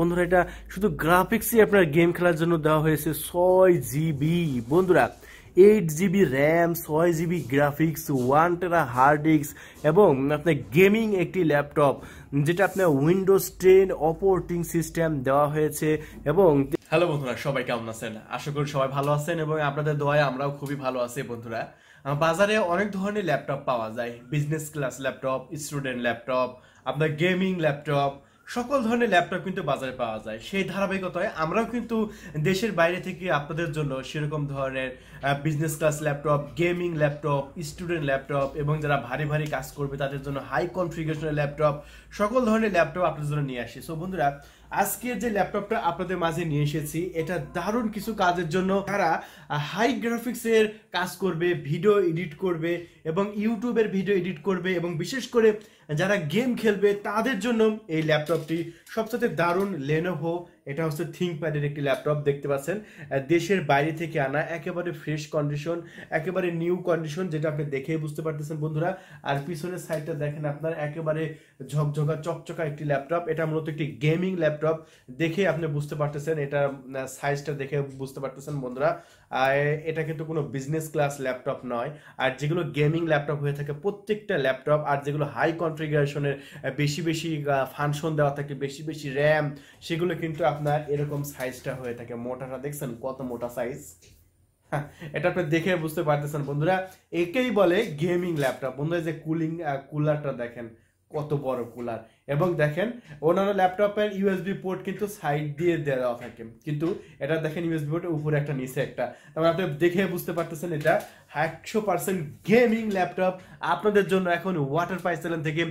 বন্ধুরা এটা শুধু গ্রাফিক্সই আপনার গেম খেলার জন্য দেওয়া হয়েছে ছয় জিবি বন্ধুরা এইট জিবি র্যাম ছয় GB graphics one tera hard disk এবং আপনার গেমিং একটি ল্যাপটপ যেটা আপনার উইন্ডোজ টেন অপারেটিং সিস্টেম দেওয়া হয়েছে এবং হ্যালো বন্ধুরা সবাই কেমন আছেন আশা করি সবাই ভালো আছেন এবং আপনাদের দোয়ায় আমরাও খুবই ভালো আছি বন্ধুরা বাজারে অনেক ধরনের ল্যাপটপ পাওয়া যায় business class laptop student laptop আপনার গেমিং ল্যাপটপ সকল ধরনের ল্যাপটপ কিন্তু বাজারে পাওয়া যায় সেই ধারাবাহিকতায় আমরাও কিন্তু দেশের বাইরে থেকে আপনাদের জন্য সেরকম ধরনের business class laptop gaming laptop student laptop এবং যারা ভারী ভারী কাজ করবে তাদের জন্য হাই কনফিগারেশনের ল্যাপটপ সকল ধরনের ল্যাপটপ আপনাদের জন্য নিয়ে আসি সো বন্ধুরা আজকের যে ল্যাপটপটা আপনাদের মাঝে নিয়ে এসেছি এটা দারুণ কিছু কাজের জন্য তারা হাই গ্রাফিক্সের কাজ করবে ভিডিও এডিট করবে এবং ইউটিউবের ভিডিও এডিট করবে এবং বিশেষ করে যারা গেম খেলবে তাদের জন্য এই ল্যাপটপটি সবচেয়ে দারুণ লেনোভো এটা হচ্ছে থিঙ্ক প্যাডের একটি ল্যাপটপ দেখতে পাচ্ছেন দেশের বাইরে থেকে আনা একেবারে ফ্রেশ কন্ডিশন একেবারে নিউ কন্ডিশন যেটা আপনি দেখেই বুঝতে পারতেছেন বন্ধুরা আর পিছনের সাইডটা দেখেন আপনার একেবারে ঝকঝকা চকচকা একটি ল্যাপটপ এটা মূলত একটি গেমিং ল্যাপটপ দেখে আপনি বুঝতে পারতেছেন এটা সাইজটা দেখে বুঝতে পারতেছেন বন্ধুরা এটা কিন্তু কোনো বিজনেস ক্লাস ল্যাপটপ নয় আর যেগুলো গেমিং ল্যাপটপ হয়ে থাকে প্রত্যেকটা ল্যাপটপ আর যেগুলো হাই কনফিগারেশনের বেশি বেশি ফাংশন দেওয়া থাকে বেশি বেশি র্যাম সেগুলো কিন্তু আপনার এরকম সাইজটা হয়ে থাকে মোটাটা দেখছেন কত মোটা সাইজ হ্যাঁ, এটা আপনি দেখে বুঝতে পারতেছেন বন্ধুরা একেই বলে গেমিং ল্যাপটপ বন্ধুরা যে কুলিং কুলারটা দেখেন কত বড় কুলার এবং দেখেন অন্যান্য ল্যাপটপের ইউএসবি পোর্ট কিন্তু সাইড দিয়ে দেওয়া থাকে কিন্তু এটা দেখেন ইউএসবি পোর্টের উপরে একটা নিচে একটা তারপর আপনি দেখে বুঝতে পারতেছেন এটা একশো পার্সেন্ট গেমিং ল্যাপটপ আপনাদের জন্য এখন ওয়াটার প্রাইস সেলেন থেকে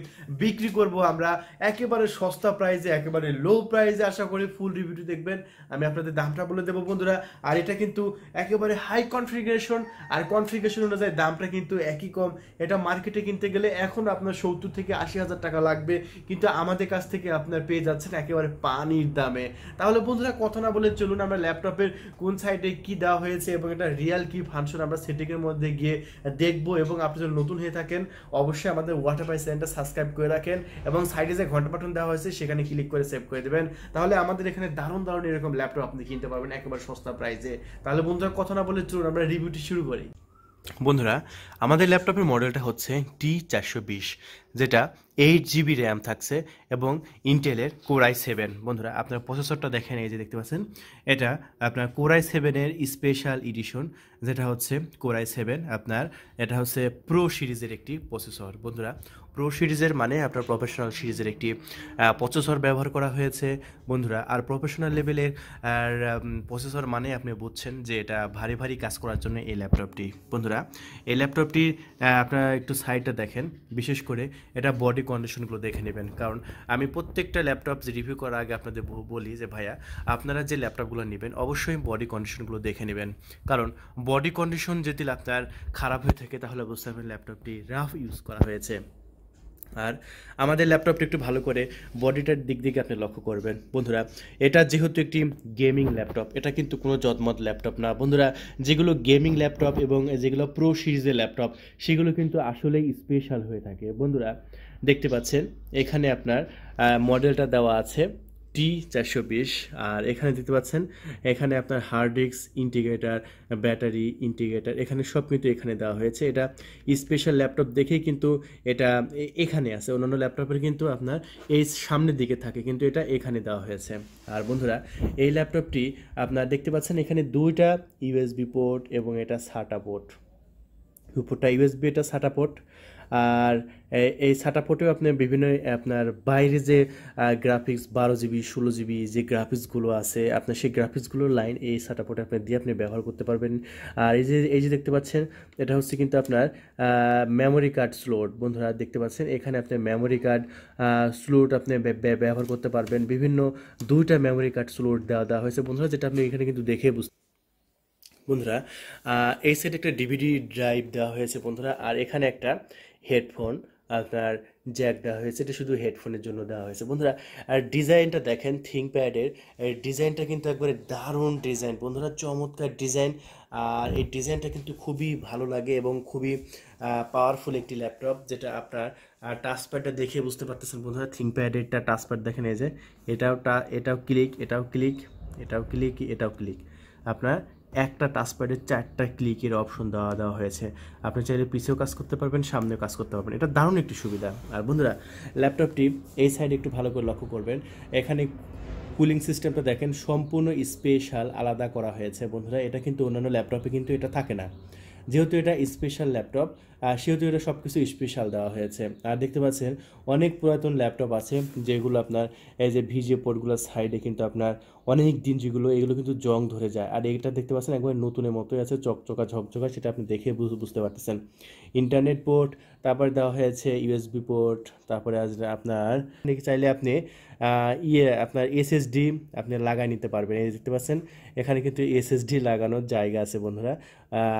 বিক্রি করব আমরা একেবারে সস্তা প্রাইসে একেবারে লো প্রাইসে আশা করি ফুল রিভিউটি দেখবেন আমি আপনাদের দামটা বলে দেবো বন্ধুরা আর এটা কিন্তু একেবারে হাই কনফিগারেশন আর কনফিগারেশন অনুযায়ী দামটা কিন্তু একই কম এটা মার্কেটে কিনতে গেলে এখন আপনার সত্তর থেকে আশি হাজার টাকা লাগবে কিন্তু যা আমাদের কাছ থেকে আপনার পেয়ে যাচ্ছেন একেবারে পানির দামে তাহলে বন্ধুরা কথা না বলে চলুন আমরা ল্যাপটপের কোন সাইডে কি দেওয়া হয়েছে এবং এটা রিয়াল কি ফাংশন আমরা সেটিংয়ের মধ্যে গিয়ে দেখব এবং আপনি যদি নতুন হয়ে থাকেন অবশ্যই আমাদের ওয়াটার পাই চ্যানেলটা সাবস্ক্রাইব করে রাখেন এবং সাইডে যে ঘন্টা বাটন দেওয়া হয়েছে সেখানে ক্লিক করে সেভ করে দেবেন তাহলে আমাদের এখানে দারুণ দারুণ এরকম ল্যাপটপ আপনি কিনতে পারবেন একেবারে সস্তা প্রাইসে তাহলে বন্ধুরা কথা না বলে চলুন আমরা রিভিউটি শুরু করি বন্ধুরা আমাদের ল্যাপটপের মডেলটা হচ্ছে টি চারশো বিশ যেটা এইট জিবি র্যাম থাকছে এবং ইন্টেলের কোরাই সেভেন বন্ধুরা আপনার প্রসেসরটা দেখেন এই যে দেখতে পাচ্ছেন এটা আপনার কোরাই সেভেনের স্পেশাল এডিশন যেটা হচ্ছে কোরাই সেভেন আপনার এটা হচ্ছে প্রো সিরিজের একটি প্রসেসর বন্ধুরা প্রো সিরিজের মানে আপনার প্রফেশনাল সিরিজের একটি প্রসেসর ব্যবহার করা হয়েছে বন্ধুরা আর প্রফেশনাল লেভেলের আর প্রসেসর মানে আপনি বুঝছেন যে এটা ভারী ভারী কাজ করার জন্য এই ল্যাপটপটি বন্ধুরা এই ল্যাপটপটি আপনারা একটু সাইডটা দেখেন বিশেষ করে এটা বডি কন্ডিশনগুলো দেখে নেবেন কারণ আমি প্রত্যেকটা ল্যাপটপ যে রিভিউ করার আগে আপনাদের বলি যে ভাইয়া আপনারা যে ল্যাপটপগুলো নেবেন অবশ্যই বডি কন্ডিশনগুলো দেখে নেবেন কারণ বডি কন্ডিশন যদি আপনার খারাপ হয়ে থাকে তাহলে বুঝতে আপনার ল্যাপটপটি রাফ ইউজ করা হয়েছে আর আমাদের ল্যাপটপটা একটু ভালো করে বডিটার দিক দিকে আপনি লক্ষ্য করবেন বন্ধুরা এটা যেহেতু একটি গেমিং ল্যাপটপ এটা কিন্তু কোনো জতমত ল্যাপটপ না বন্ধুরা যেগুলো গেমিং ল্যাপটপ এবং যেগুলো প্রো সিরিজের ল্যাপটপ সেগুলো কিন্তু আসলেই স্পেশাল হয়ে থাকে বন্ধুরা দেখতে পাচ্ছেন এখানে আপনার মডেলটা দেওয়া আছে টি চারশো বিশ আর এখানে দেখতে পাচ্ছেন এখানে আপনার hard disk integrated battery integrated এখানে সব কিন্তু এখানে দেওয়া হয়েছে এটা স্পেশাল ল্যাপটপ দেখেই কিন্তু এটা এখানে আছে অন্যান্য ল্যাপটপের কিন্তু আপনার এই সামনের দিকে থাকে কিন্তু এটা এখানে দেওয়া হয়েছে আর বন্ধুরা এই ল্যাপটপটি আপনার দেখতে পাচ্ছেন এখানে দুইটা ইউএসবি পোর্ট এবং এটা সাটা পোর্ট উপরটা ইউএসবি এটা সাটা পোর্ট আর এই সাটা আপনি বিভিন্ন আপনার বাইরে যে গ্রাফিক্স বারো জিবি ষোলো জিবি যে গ্রাফিক্সগুলো আছে আপনার সেই গ্রাফিক্সগুলোর লাইন এই সাটা আপনি দিয়ে আপনি ব্যবহার করতে পারবেন আর এই যে এই যে দেখতে পাচ্ছেন এটা হচ্ছে কিন্তু আপনার মেমোরি কার্ড স্লোট বন্ধুরা দেখতে পাচ্ছেন এখানে আপনি মেমোরি কার্ড স্লোট আপনি ব্যবহার করতে পারবেন বিভিন্ন দুইটা মেমোরি কার্ড স্লোট দেওয়া দেওয়া হয়েছে বন্ধুরা যেটা আপনি এখানে কিন্তু দেখে বুঝতে বন্ধুরা এই সাইডে একটা ডিভিডি ড্রাইভ দেওয়া হয়েছে বন্ধুরা আর এখানে একটা হেডফোন আপনার জ্যাক দেওয়া হয়েছে এটা শুধু হেডফোনের জন্য দেওয়া হয়েছে বন্ধুরা আর ডিজাইনটা দেখেন থিঙ্ক প্যাডের ডিজাইনটা কিন্তু একবারে দারুণ ডিজাইন বন্ধুরা চমৎকার ডিজাইন আর এই ডিজাইনটা কিন্তু খুবই ভালো লাগে এবং খুবই পাওয়ারফুল একটি ল্যাপটপ যেটা আপনার টাচপ্যাডটা দেখে বুঝতে পারতেছেন বন্ধুরা থিঙ্ক টাচপ্যাড দেখেন এই যে এটাও টা এটাও ক্লিক এটাও ক্লিক এটাও ক্লিক এটাও ক্লিক আপনার একটা টাচপ্যাডে চারটা ক্লিকের অপশন দেওয়া দেওয়া হয়েছে আপনি চাইলে পিছেও কাজ করতে পারবেন সামনেও কাজ করতে পারবেন এটা দারুণ একটি সুবিধা আর বন্ধুরা ল্যাপটপটি এই সাইডে একটু ভালো করে লক্ষ্য করবেন এখানে কুলিং সিস্টেমটা দেখেন সম্পূর্ণ স্পেশাল আলাদা করা হয়েছে বন্ধুরা এটা কিন্তু অন্যান্য ল্যাপটপে কিন্তু এটা থাকে না যেহেতু এটা স্পেশাল ল্যাপটপ সেহেতু এটা সব কিছু স্পেশাল দেওয়া হয়েছে আর দেখতে পাচ্ছেন অনেক পুরাতন ল্যাপটপ আছে যেগুলো আপনার এই যে ভিজে পোর্টগুলোর সাইডে কিন্তু আপনার অনেক দিন যেগুলো এগুলো কিন্তু জং ধরে যায় আর এটা দেখতে পাচ্ছেন একবার নতুনের মতোই আছে চকচকা ঝকঝকা সেটা আপনি দেখে বুঝতে পারতেছেন ইন্টারনেট পোর্ট তারপরে দেওয়া হয়েছে ইউএসবি পোর্ট তারপরে আসলে আপনার চাইলে আপনি ইয়ে আপনার এসএসডি আপনি লাগাই নিতে পারবেন এই দেখতে পাচ্ছেন এখানে কিন্তু এসএসডি লাগানোর জায়গা আছে বন্ধুরা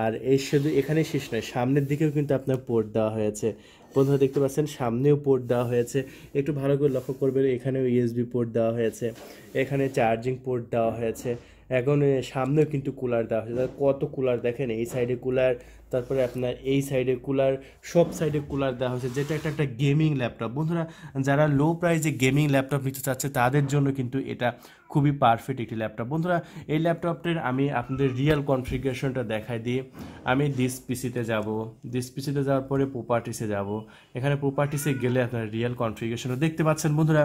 আর এই শুধু এখানে শেষ নয় সামনের দিকেও কিন্তু কিন্তু আপনার পোর্ট দেওয়া হয়েছে বন্ধুরা দেখতে পাচ্ছেন সামনেও পোর্ট দেওয়া হয়েছে একটু ভালো করে লক্ষ্য করবেন এখানেও ইউএসবি পোর্ট দেওয়া হয়েছে এখানে চার্জিং পোর্ট দেওয়া হয়েছে এখন সামনেও কিন্তু কুলার দেওয়া হয়েছে কত কুলার দেখেন এই সাইডে কুলার তারপরে আপনার এই সাইডে কুলার সব সাইডে কুলার দেওয়া হয়েছে যেটা একটা একটা গেমিং ল্যাপটপ বন্ধুরা যারা লো প্রাইজে গেমিং ল্যাপটপ নিতে চাচ্ছে তাদের জন্য কিন্তু এটা খুবই পারফেক্ট একটি ল্যাপটপ বন্ধুরা এই ল্যাপটপটির আমি আপনাদের রিয়েল কনফিগারেশনটা দেখাই দিই আমি দিস পিসিতে যাব দিস পিসিতে যাওয়ার পরে প্রোপার্টিসে যাব এখানে প্রোপার্টিসে গেলে আপনার রিয়েল কনফিগারেশনটা দেখতে পাচ্ছেন বন্ধুরা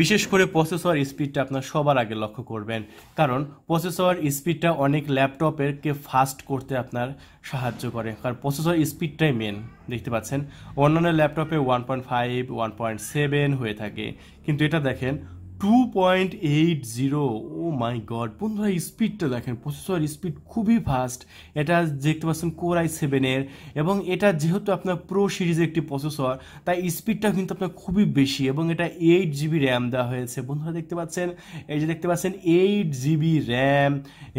বিশেষ করে প্রসেসর স্পিডটা আপনার সবার আগে লক্ষ্য করবেন কারণ প্রসেসর স্পিডটা অনেক ল্যাপটপেরকে ফাস্ট করতে আপনার সাহায্য করে কারণ প্রসেসর স্পিডটাই মেন দেখতে পাচ্ছেন অন্যান্য ল্যাপটপে one point five one point seven হয়ে থাকে কিন্তু এটা দেখেন two point eight zero oh my god বন্ধুরা স্পিডটা দেখেন প্রসেসর স্পিড খুবই ফাস্ট এটা দেখতে পাচ্ছেন কোর আই সেভেনের এবং এটা যেহেতু আপনার প্রো সিরিজের একটি প্রসেসর তাই স্পিডটা কিন্তু আপনার খুবই বেশি এবং এটা এইট জিবি র্যাম দেওয়া হয়েছে বন্ধুরা দেখতে পাচ্ছেন এই যে দেখতে পাচ্ছেন এইট জিবি র্যাম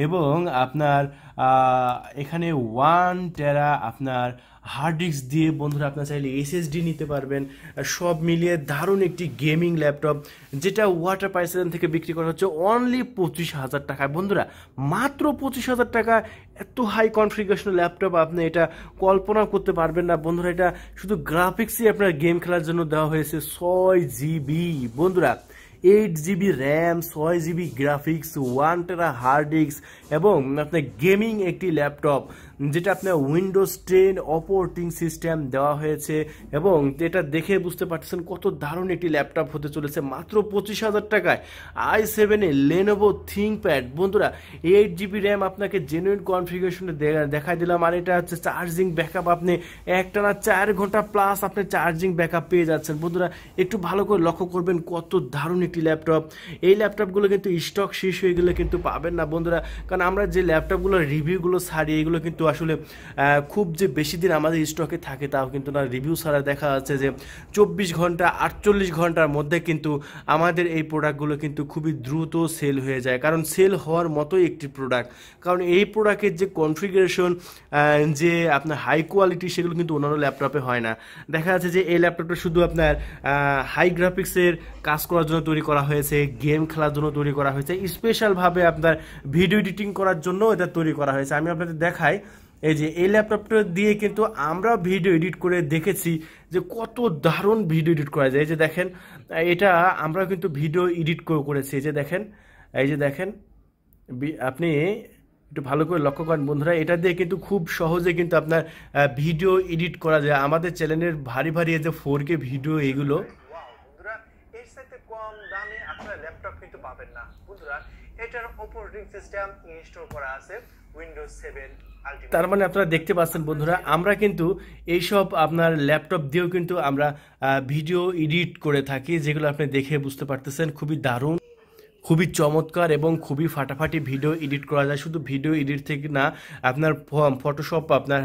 এবং আপনার এখানে ওয়ান টেরা আপনার হার্ড ডিস্ক দিয়ে বন্ধুরা আপনার চাইলে এসএসডি নিতে পারবেন সব মিলিয়ে দারুণ একটি গেমিং ল্যাপটপ যেটা ওয়াটার পাইসেন থেকে বিক্রি করা হচ্ছে অনলি পঁচিশ হাজার টাকায় বন্ধুরা মাত্র পঁচিশ হাজার টাকা এত হাই কনফিগারেশনের ল্যাপটপ আপনি এটা কল্পনা করতে পারবেন না বন্ধুরা এটা শুধু গ্রাফিক্সই আপনার গেম খেলার জন্য দেওয়া হয়েছে ছয় জিবি বন্ধুরা এইট জিবি র্যাম ছয় GB graphics one tera hard disk এবং আপনার গেমিং একটি ল্যাপটপ যেটা আপনার উইন্ডোজ টেন অপারেটিং সিস্টেম দেওয়া হয়েছে এবং এটা দেখে বুঝতে পারছেন কত দারুণ একটি ল্যাপটপ হতে চলেছে মাত্র পঁচিশ হাজার টাকায় আই সেভেনে লেনোভো থিঙ্ক প্যাড বন্ধুরা এইট জিবি র্যাম আপনাকে জেনুইন কনফিগারেশনে দেখাই দিলাম আর এটা হচ্ছে চার্জিং ব্যাকআপ আপনি না চার ঘন্টা প্লাস আপনি চার্জিং ব্যাকআপ পেয়ে যাচ্ছেন বন্ধুরা একটু ভালো করে লক্ষ্য করবেন কত দারুণ একটি ল্যাপটপ এই ল্যাপটপগুলো কিন্তু স্টক শেষ হয়ে গেলে কিন্তু পাবেন না বন্ধুরা কারণ আমরা যে ল্যাপটপগুলো রিভিউগুলো ছাড়ি এগুলো কিন্তু আসলে খুব যে বেশি দিন আমাদের স্টকে থাকে তাও কিন্তু না রিভিউ ছাড়া দেখা যাচ্ছে যে চব্বিশ ঘন্টা আটচল্লিশ ঘন্টার মধ্যে কিন্তু আমাদের এই প্রোডাক্টগুলো কিন্তু খুবই দ্রুত সেল হয়ে যায় কারণ সেল হওয়ার মতোই একটি প্রোডাক্ট কারণ এই প্রোডাক্টের যে কনফিগারেশন যে আপনার হাই কোয়ালিটি সেগুলো কিন্তু অন্যান্য ল্যাপটপে হয় না দেখা যাচ্ছে যে এই ল্যাপটপটা শুধু আপনার হাই গ্রাফিক্সের কাজ করার জন্য তৈরি করা হয়েছে গেম খেলার জন্য তৈরি করা হয়েছে স্পেশালভাবে আপনার ভিডিও এডিটিং করার জন্য এটা তৈরি করা হয়েছে আমি আপনাদের দেখাই এই যে এই ল্যাপটপটা দিয়ে কিন্তু আমরা ভিডিও এডিট করে দেখেছি যে কত দারুণ ভিডিও এডিট করা যায় এই যে দেখেন এটা আমরা কিন্তু ভিডিও এডিট করেছি এই যে দেখেন এই যে দেখেন আপনি একটু ভালো করে লক্ষ্য করেন বন্ধুরা এটা দিয়ে কিন্তু খুব সহজে কিন্তু আপনার ভিডিও এডিট করা যায় আমাদের চ্যানেলের ভারী ভারী যে ফোর কে ভিডিও এগুলো ল্যাপটপ কিন্তু পাবেন না বন্ধুরা এটার রিং সিস্টেম ইনস্টল করা আছে উইন্ডোজ সেভেন তার মানে আপনারা দেখতে পাচ্ছেন বন্ধুরা আমরা কিন্তু এইসব আপনার ল্যাপটপ দিয়েও কিন্তু আমরা ভিডিও এডিট করে থাকি যেগুলো আপনি দেখে বুঝতে পারতেছেন খুবই দারুণ খুবই চমৎকার এবং খুবই ফাটাফাটি ভিডিও এডিট করা যায় শুধু ভিডিও এডিট থেকে না আপনার ফটোশপ আপনার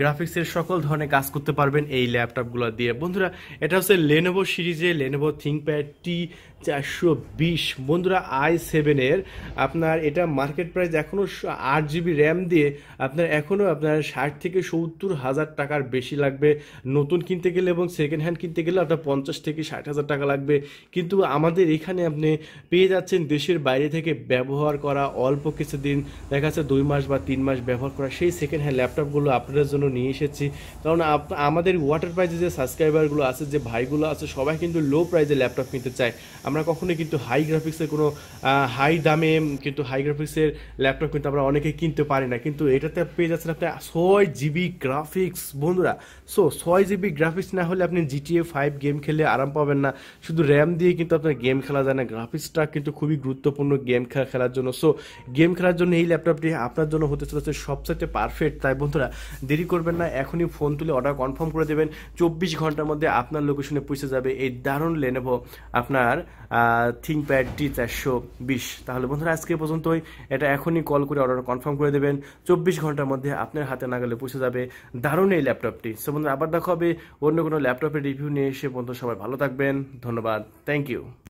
গ্রাফিক্সের সকল ধরনের কাজ করতে পারবেন এই ল্যাপটপগুলো দিয়ে বন্ধুরা এটা হচ্ছে লেনোভো সিরিজে লেনোভো থিঙ্কপ্যাড টি চারশো বিশ বন্ধুরা আই সেভেনের আপনার এটা মার্কেট প্রাইস এখনও আট জিবি র্যাম দিয়ে আপনার এখনও আপনার ষাট থেকে সত্তর হাজার টাকার বেশি লাগবে নতুন কিনতে গেলে এবং সেকেন্ড হ্যান্ড কিনতে গেলে আপনার পঞ্চাশ থেকে ষাট হাজার টাকা লাগবে কিন্তু আমাদের এখানে আপনি পেয়ে যাচ্ছেন দেশের বাইরে থেকে ব্যবহার করা অল্প কিছু দিন দেখা যাচ্ছে দুই মাস বা তিন মাস ব্যবহার করা সেই সেকেন্ড হ্যান্ড ল্যাপটপগুলো আপনাদের জন্য নিয়ে এসেছি কারণ আমাদের ওয়াটার প্রাইজে যে সাবস্ক্রাইবারগুলো আছে যে ভাইগুলো আছে সবাই কিন্তু লো প্রাইজে ল্যাপটপ কিনতে চায় আমরা কখনোই কিন্তু হাই গ্রাফিক্সের কোনো হাই দামে কিন্তু হাই গ্রাফিক্সের ল্যাপটপ কিন্তু আমরা অনেকে কিনতে পারি না কিন্তু এটাতে পেয়ে যাচ্ছেন আপনি ছয় জিবি গ্রাফিক্স বন্ধুরা সো ছয় জিবি গ্রাফিক্স না হলে আপনি জিটিএ ফাইভ গেম খেলে আরাম পাবেন না শুধু র্যাম দিয়ে কিন্তু আপনার গেম খেলা যায় না গ্রাফিক্সটা কিন্তু খুবই গুরুত্বপূর্ণ গেম খেলা খেলার জন্য সো গেম খেলার জন্য এই ল্যাপটপটি আপনার জন্য হতে চলেছে সবচেয়ে পারফেক্ট তাই বন্ধুরা দেরি করবেন না এখনই ফোন তুলে অর্ডার কনফার্ম করে দেবেন চব্বিশ ঘন্টার মধ্যে আপনার লোকেশনে পৌঁছে যাবে এই দারুণ লেনেভো আপনার থিঙ্কপ্যাড টি চারশো বিশ তাহলে বন্ধুরা আজকে পর্যন্তই এটা এখনই কল করে অর্ডার কনফার্ম করে দেবেন চব্বিশ ঘন্টার মধ্যে আপনার হাতে না গেলে পৌঁছে যাবে দারুণ এই ল্যাপটপটি সো বন্ধুরা আবার দেখা হবে অন্য কোনো ল্যাপটপের রিভিউ নিয়ে এসে বন্ধু সবাই ভালো থাকবেন ধন্যবাদ থ্যাংক ইউ